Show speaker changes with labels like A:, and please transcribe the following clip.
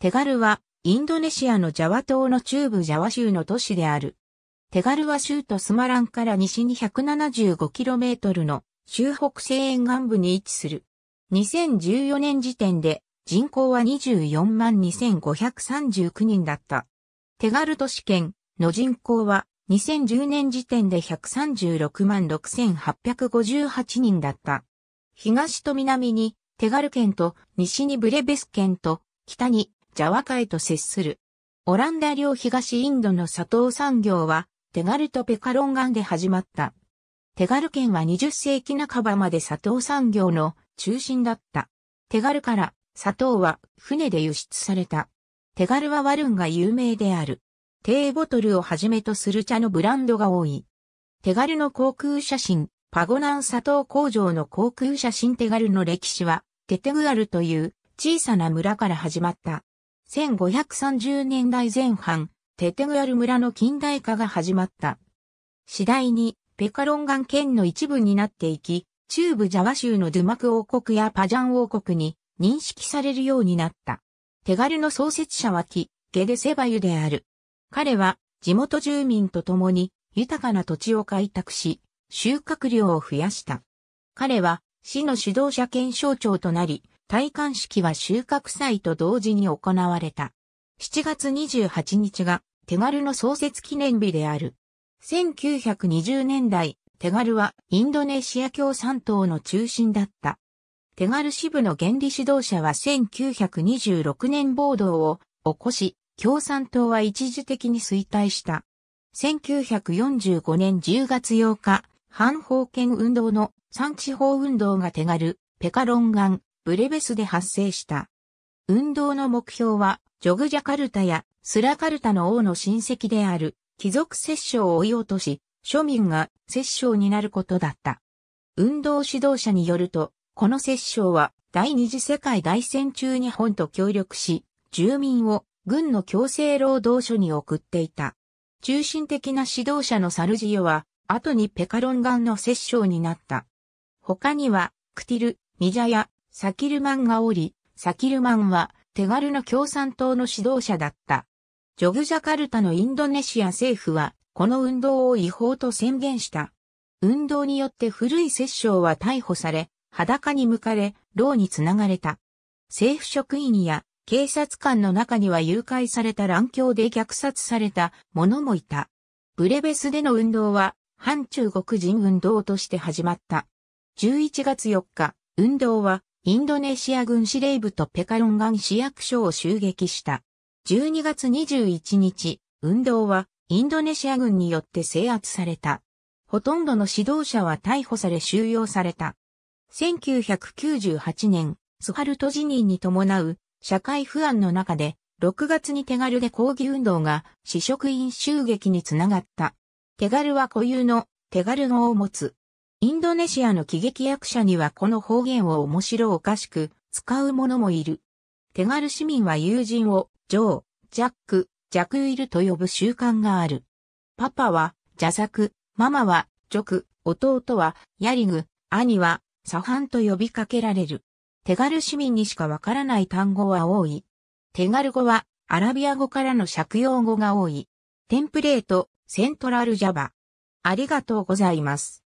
A: テガルは、インドネシアのジャワ島の中部ジャワ州の都市である。テガルは州都スマランから西に 175km の州北西沿岸部に位置する。2014年時点で人口は24万2539人だった。テガル都市圏の人口は2010年時点で136万6858人だった。東と南にテガル県と西にブレベス県と北にジャワ海と接する。オランダ領東インドの砂糖産業は、テガルとペカロンガンで始まった。テガル県は20世紀半ばまで砂糖産業の中心だった。テガルから砂糖は船で輸出された。テガルはワルンが有名である。低ボトルをはじめとする茶のブランドが多い。テガルの航空写真、パゴナン砂糖工場の航空写真テガルの歴史は、テテグアルという小さな村から始まった。1530年代前半、テテグアル村の近代化が始まった。次第に、ペカロンガン県の一部になっていき、中部ジャワ州のドゥマク王国やパジャン王国に認識されるようになった。手軽の創設者はキ、ゲデセバユである。彼は地元住民と共に豊かな土地を開拓し、収穫量を増やした。彼は市の指導者兼省庁となり、戴冠式は収穫祭と同時に行われた。7月28日が手軽の創設記念日である。1920年代、手軽はインドネシア共産党の中心だった。手軽支部の原理指導者は1926年暴動を起こし、共産党は一時的に衰退した。1945年10月8日、反封建運動の産地方運動が手軽、ペカロンガン、ブレベスで発生した。運動の目標は、ジョグジャカルタやスラカルタの王の親戚である貴族摂政を追い落とし、庶民が摂政になることだった。運動指導者によると、この摂政は第二次世界大戦中日本と協力し、住民を軍の強制労働所に送っていた。中心的な指導者のサルジオは、後にペカロンガンの摂政になった。他には、クティル、ミジャヤ、サキルマンがおり、サキルマンは手軽の共産党の指導者だった。ジョグジャカルタのインドネシア政府は、この運動を違法と宣言した。運動によって古い摂政は逮捕され、裸に向かれ、牢につながれた。政府職員や警察官の中には誘拐された乱境で虐殺された者もいた。ブレベスでの運動は、反中国人運動として始まった。11月4日、運動はインドネシア軍司令部とペカロンガン市役所を襲撃した。12月21日、運動はインドネシア軍によって制圧された。ほとんどの指導者は逮捕され収容された。1998年、スハルト辞任に伴う社会不安の中で、6月に手軽で抗議運動が市職員襲撃につながった。手軽は固有の手軽語を持つ。インドネシアの喜劇役者にはこの方言を面白おかしく使う者もいる。手軽市民は友人をジョー、ジャック、ジャクイルと呼ぶ習慣がある。パパはジャザク、ママはジョク、弟はヤリグ、兄はサハンと呼びかけられる。手軽市民にしかわからない単語は多い。手軽語はアラビア語からの借用語が多い。テンプレート、セントラルジャバ。ありがとうございます。